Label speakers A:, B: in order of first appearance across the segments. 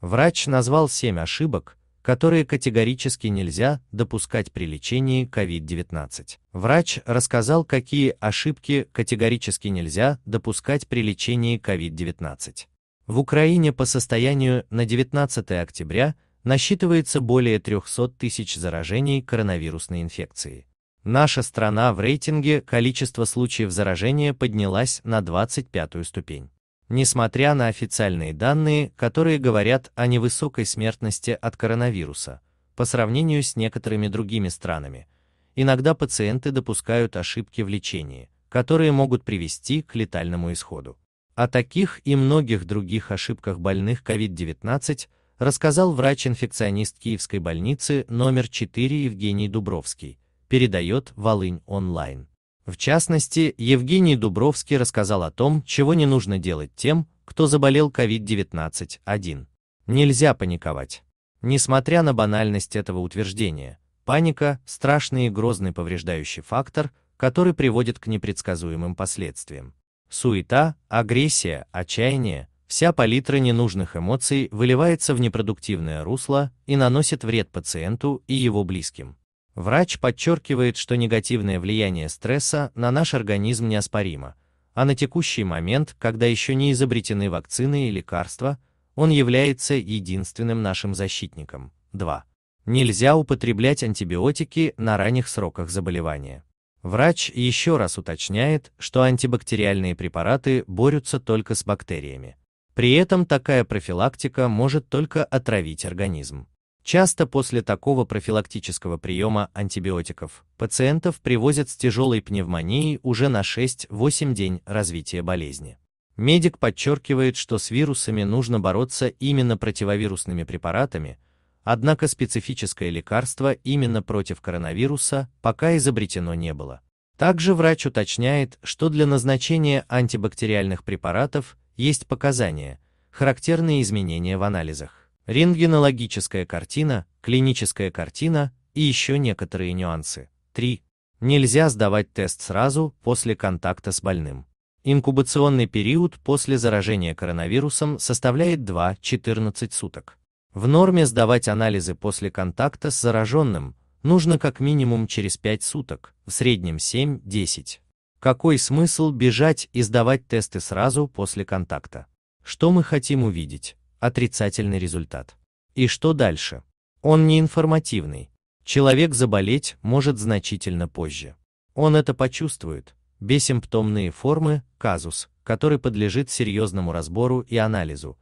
A: Врач назвал 7 ошибок, которые категорически нельзя допускать при лечении COVID-19. Врач рассказал, какие ошибки категорически нельзя допускать при лечении COVID-19. В Украине по состоянию на 19 октября насчитывается более 300 тысяч заражений коронавирусной инфекцией. Наша страна в рейтинге количество случаев заражения поднялась на 25 ступень. Несмотря на официальные данные, которые говорят о невысокой смертности от коронавируса, по сравнению с некоторыми другими странами, иногда пациенты допускают ошибки в лечении, которые могут привести к летальному исходу. О таких и многих других ошибках больных COVID-19 рассказал врач-инфекционист Киевской больницы номер 4 Евгений Дубровский, передает Волынь онлайн. В частности, Евгений Дубровский рассказал о том, чего не нужно делать тем, кто заболел COVID-19-1. Нельзя паниковать. Несмотря на банальность этого утверждения, паника – страшный и грозный повреждающий фактор, который приводит к непредсказуемым последствиям. Суета, агрессия, отчаяние – вся палитра ненужных эмоций выливается в непродуктивное русло и наносит вред пациенту и его близким. Врач подчеркивает, что негативное влияние стресса на наш организм неоспоримо, а на текущий момент, когда еще не изобретены вакцины и лекарства, он является единственным нашим защитником. 2. Нельзя употреблять антибиотики на ранних сроках заболевания. Врач еще раз уточняет, что антибактериальные препараты борются только с бактериями. При этом такая профилактика может только отравить организм. Часто после такого профилактического приема антибиотиков пациентов привозят с тяжелой пневмонией уже на 6-8 день развития болезни. Медик подчеркивает, что с вирусами нужно бороться именно противовирусными препаратами, однако специфическое лекарство именно против коронавируса пока изобретено не было. Также врач уточняет, что для назначения антибактериальных препаратов есть показания, характерные изменения в анализах рентгенологическая картина, клиническая картина и еще некоторые нюансы. 3. Нельзя сдавать тест сразу после контакта с больным. Инкубационный период после заражения коронавирусом составляет 2-14 суток. В норме сдавать анализы после контакта с зараженным нужно как минимум через 5 суток, в среднем 7-10. Какой смысл бежать и сдавать тесты сразу после контакта? Что мы хотим увидеть? отрицательный результат. И что дальше? Он не информативный. Человек заболеть может значительно позже. Он это почувствует. Бессимптомные формы – казус, который подлежит серьезному разбору и анализу.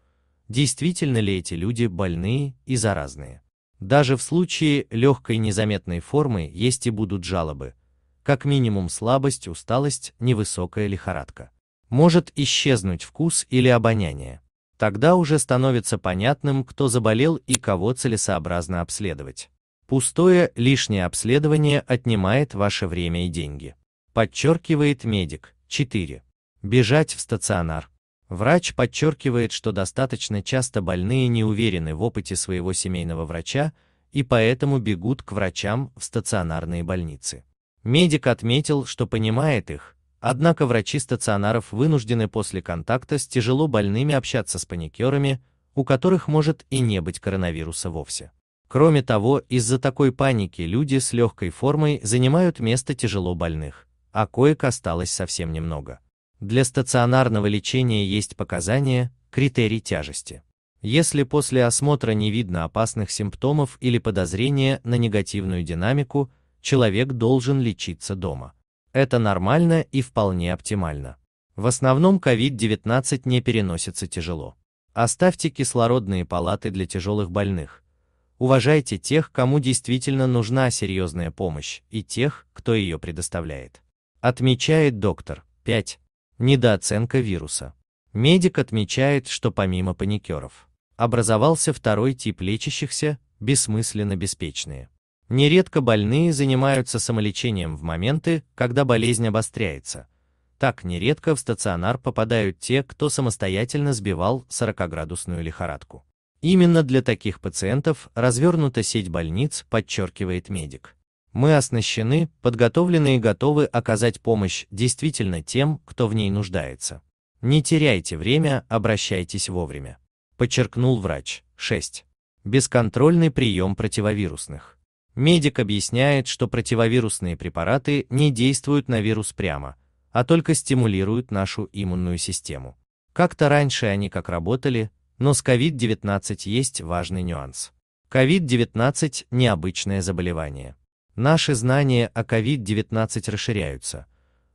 A: Действительно ли эти люди больные и заразные? Даже в случае легкой незаметной формы есть и будут жалобы. Как минимум слабость, усталость, невысокая лихорадка. Может исчезнуть вкус или обоняние. Тогда уже становится понятным, кто заболел и кого целесообразно обследовать. Пустое лишнее обследование отнимает ваше время и деньги. Подчеркивает медик. 4. Бежать в стационар. Врач подчеркивает, что достаточно часто больные не уверены в опыте своего семейного врача и поэтому бегут к врачам в стационарные больницы. Медик отметил, что понимает их, Однако врачи стационаров вынуждены после контакта с тяжело больными общаться с паникерами, у которых может и не быть коронавируса вовсе. Кроме того, из-за такой паники люди с легкой формой занимают место тяжело больных, а коек осталось совсем немного. Для стационарного лечения есть показания, критерий тяжести. Если после осмотра не видно опасных симптомов или подозрения на негативную динамику, человек должен лечиться дома. Это нормально и вполне оптимально. В основном COVID-19 не переносится тяжело. Оставьте кислородные палаты для тяжелых больных. Уважайте тех, кому действительно нужна серьезная помощь, и тех, кто ее предоставляет. Отмечает доктор. 5. Недооценка вируса. Медик отмечает, что помимо паникеров, образовался второй тип лечащихся, бессмысленно беспечные. Нередко больные занимаются самолечением в моменты, когда болезнь обостряется. Так нередко в стационар попадают те, кто самостоятельно сбивал 40-градусную лихорадку. Именно для таких пациентов развернута сеть больниц, подчеркивает медик. Мы оснащены, подготовлены и готовы оказать помощь действительно тем, кто в ней нуждается. Не теряйте время, обращайтесь вовремя. Подчеркнул врач. 6. Бесконтрольный прием противовирусных. Медик объясняет, что противовирусные препараты не действуют на вирус прямо, а только стимулируют нашу иммунную систему. Как-то раньше они как работали, но с COVID-19 есть важный нюанс. COVID-19 – необычное заболевание. Наши знания о COVID-19 расширяются.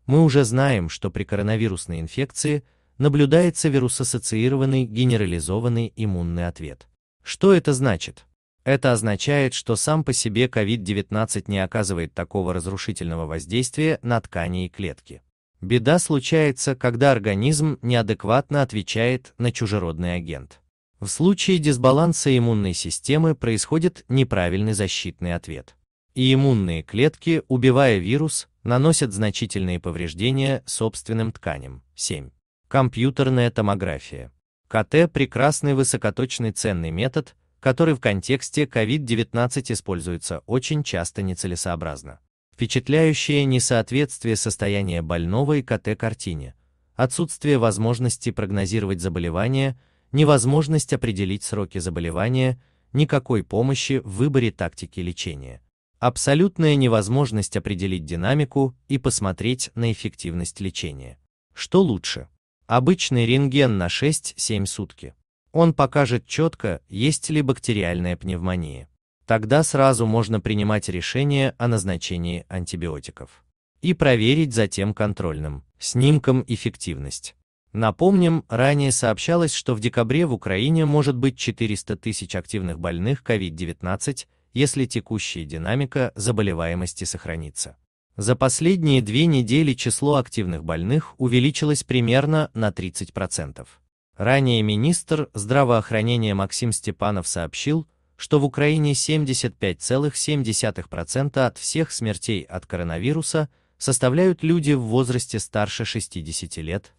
A: Мы уже знаем, что при коронавирусной инфекции наблюдается вирус-ассоциированный генерализованный иммунный ответ. Что это значит? Это означает, что сам по себе COVID-19 не оказывает такого разрушительного воздействия на ткани и клетки. Беда случается, когда организм неадекватно отвечает на чужеродный агент. В случае дисбаланса иммунной системы происходит неправильный защитный ответ. И иммунные клетки, убивая вирус, наносят значительные повреждения собственным тканям. 7. Компьютерная томография. КТ – прекрасный высокоточный ценный метод, который в контексте COVID-19 используется очень часто нецелесообразно. Впечатляющее несоответствие состояния больного и КТ-картине, отсутствие возможности прогнозировать заболевание, невозможность определить сроки заболевания, никакой помощи в выборе тактики лечения, абсолютная невозможность определить динамику и посмотреть на эффективность лечения. Что лучше? Обычный рентген на 6-7 сутки – он покажет четко, есть ли бактериальная пневмония. Тогда сразу можно принимать решение о назначении антибиотиков. И проверить затем контрольным снимком эффективность. Напомним, ранее сообщалось, что в декабре в Украине может быть 400 тысяч активных больных COVID-19, если текущая динамика заболеваемости сохранится. За последние две недели число активных больных увеличилось примерно на 30%. Ранее министр здравоохранения Максим Степанов сообщил, что в Украине 75,7% от всех смертей от коронавируса составляют люди в возрасте старше 60 лет,